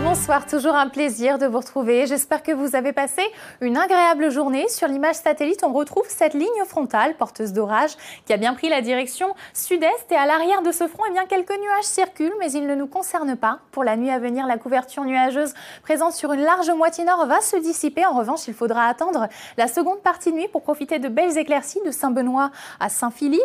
Bonsoir, toujours un plaisir de vous retrouver. J'espère que vous avez passé une agréable journée. Sur l'image satellite, on retrouve cette ligne frontale, porteuse d'orage, qui a bien pris la direction sud-est. Et à l'arrière de ce front, eh bien, quelques nuages circulent, mais ils ne nous concernent pas. Pour la nuit à venir, la couverture nuageuse présente sur une large moitié nord va se dissiper. En revanche, il faudra attendre la seconde partie de nuit pour profiter de belles éclaircies de Saint-Benoît à Saint-Philippe.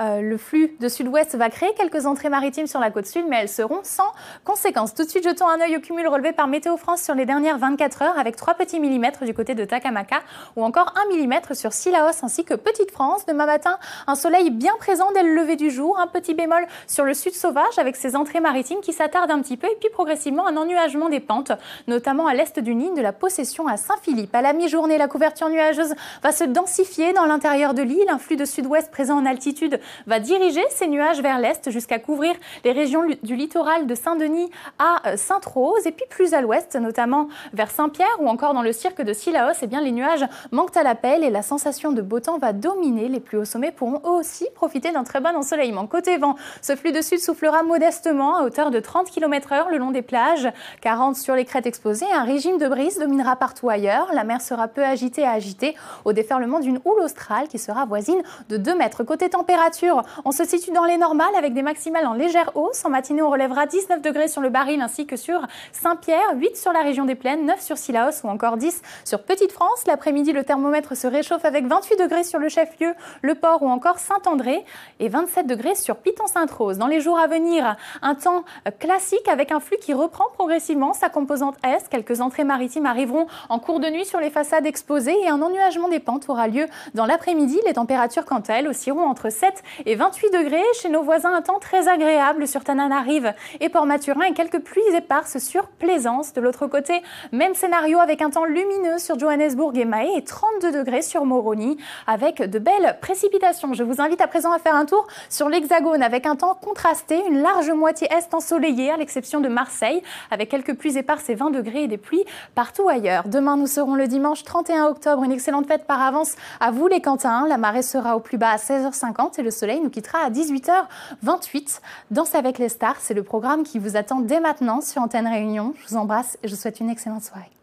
Euh, le flux de sud-ouest va créer quelques entrées maritimes sur la côte sud, mais elles seront sans conséquences. Tout de suite, jetons un œil au cumul relevé par Météo France sur les dernières 24 heures avec 3 petits millimètres du côté de Takamaka ou encore 1 millimètre sur Sillaos ainsi que Petite France. Demain matin, un soleil bien présent dès le lever du jour, un petit bémol sur le sud sauvage avec ses entrées maritimes qui s'attardent un petit peu et puis progressivement un ennuagement des pentes, notamment à l'est du ligne de la Possession à Saint-Philippe. À la mi-journée, la couverture nuageuse va se densifier dans l'intérieur de l'île. Un flux de sud-ouest présent en altitude va diriger ces nuages vers l'est jusqu'à couvrir les régions du littoral de Saint-Denis à Saint-Tro. Et puis plus à l'ouest, notamment vers Saint-Pierre ou encore dans le cirque de Sillaos, eh bien, les nuages manquent à l'appel et la sensation de beau temps va dominer. Les plus hauts sommets pourront aussi profiter d'un très bon ensoleillement. Côté vent, ce flux de sud soufflera modestement à hauteur de 30 km/h le long des plages, 40 sur les crêtes exposées. Un régime de brise dominera partout ailleurs. La mer sera peu agitée à agitée au déferlement d'une houle australe qui sera voisine de 2 mètres. Côté température, on se situe dans les normales avec des maximales en légère hausse. En matinée, on relèvera 19 degrés sur le baril ainsi que sur Saint-Pierre, 8 sur la région des Plaines, 9 sur Sillaos ou encore 10 sur Petite-France. L'après-midi, le thermomètre se réchauffe avec 28 degrés sur le chef-lieu, le port ou encore Saint-André et 27 degrés sur Piton-Sainte-Rose. Dans les jours à venir, un temps classique avec un flux qui reprend progressivement sa composante est. Quelques entrées maritimes arriveront en cours de nuit sur les façades exposées et un ennuagement des pentes aura lieu dans l'après-midi. Les températures, quant à elles, oscilleront entre 7 et 28 degrés. Chez nos voisins, un temps très agréable sur Tananarive et Port-Maturin et quelques pluies éparses sur plaisance. De l'autre côté, même scénario avec un temps lumineux sur Johannesburg et Mahé et 32 degrés sur Moroni avec de belles précipitations. Je vous invite à présent à faire un tour sur l'Hexagone avec un temps contrasté, une large moitié est ensoleillée à l'exception de Marseille avec quelques pluies éparses et 20 degrés et des pluies partout ailleurs. Demain, nous serons le dimanche 31 octobre. Une excellente fête par avance à vous les Quentins. La marée sera au plus bas à 16h50 et le soleil nous quittera à 18h28. Danse avec les stars, c'est le programme qui vous attend dès maintenant sur Antenne Réunion. Je vous embrasse et je vous souhaite une excellente soirée.